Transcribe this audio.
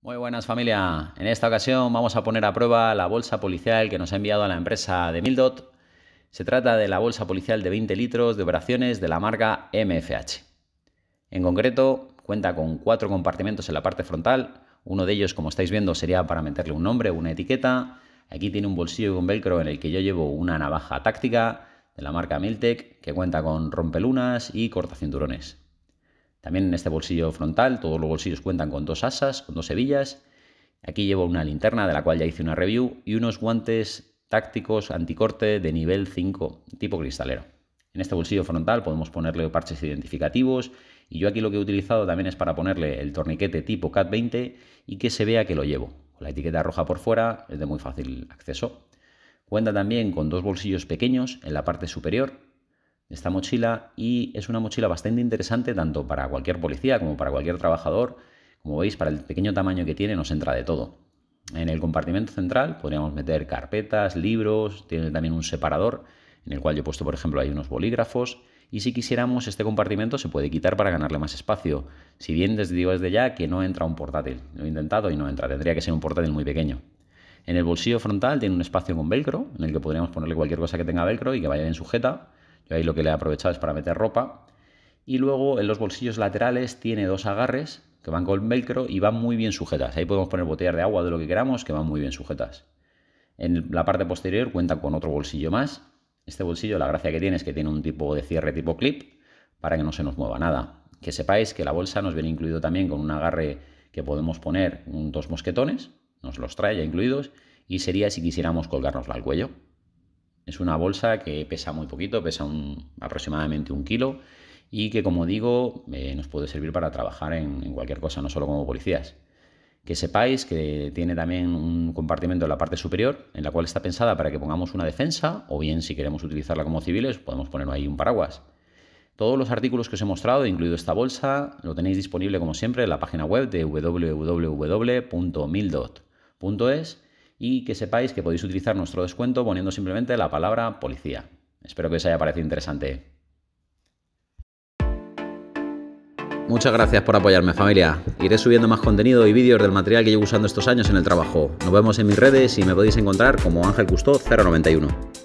Muy buenas familia, en esta ocasión vamos a poner a prueba la bolsa policial que nos ha enviado a la empresa de Mildot. Se trata de la bolsa policial de 20 litros de operaciones de la marca MFH. En concreto, cuenta con cuatro compartimentos en la parte frontal. Uno de ellos, como estáis viendo, sería para meterle un nombre, una etiqueta. Aquí tiene un bolsillo con velcro en el que yo llevo una navaja táctica de la marca Miltec que cuenta con rompelunas y cortacinturones. También en este bolsillo frontal, todos los bolsillos cuentan con dos asas, con dos hebillas. Aquí llevo una linterna de la cual ya hice una review y unos guantes tácticos anticorte de nivel 5, tipo cristalero. En este bolsillo frontal podemos ponerle parches identificativos y yo aquí lo que he utilizado también es para ponerle el torniquete tipo CAT20 y que se vea que lo llevo. Con la etiqueta roja por fuera es de muy fácil acceso. Cuenta también con dos bolsillos pequeños en la parte superior esta mochila y es una mochila bastante interesante tanto para cualquier policía como para cualquier trabajador. Como veis, para el pequeño tamaño que tiene nos entra de todo. En el compartimento central podríamos meter carpetas, libros, tiene también un separador en el cual yo he puesto, por ejemplo, hay unos bolígrafos y si quisiéramos este compartimento se puede quitar para ganarle más espacio. Si bien desde digo desde ya que no entra un portátil, lo he intentado y no entra, tendría que ser un portátil muy pequeño. En el bolsillo frontal tiene un espacio con velcro en el que podríamos ponerle cualquier cosa que tenga velcro y que vaya bien sujeta. Yo ahí lo que le he aprovechado es para meter ropa. Y luego en los bolsillos laterales tiene dos agarres que van con velcro y van muy bien sujetas. Ahí podemos poner botellas de agua de lo que queramos que van muy bien sujetas. En la parte posterior cuenta con otro bolsillo más. Este bolsillo, la gracia que tiene es que tiene un tipo de cierre tipo clip para que no se nos mueva nada. Que sepáis que la bolsa nos viene incluido también con un agarre que podemos poner dos mosquetones, nos los trae ya incluidos, y sería si quisiéramos colgárnosla al cuello. Es una bolsa que pesa muy poquito, pesa aproximadamente un kilo y que, como digo, eh, nos puede servir para trabajar en, en, cualquier cosa, no solo como policías. Que sepáis que tiene también un compartimento en la parte superior, en la cual está pensada para que pongamos una defensa, o bien si queremos utilizarla como civiles, podemos poner ahí un paraguas. Todos los artículos que os he mostrado, incluido esta bolsa, lo tenéis disponible como siempre en la página web de www.mildot.es y que sepáis que podéis utilizar nuestro descuento poniendo simplemente la palabra policía. Espero que os haya parecido interesante. Muchas gracias por apoyarme familia. Iré subiendo más contenido y vídeos del material que llevo usando estos años en el trabajo. Nos vemos en mis redes y me podéis encontrar como Ángel 091.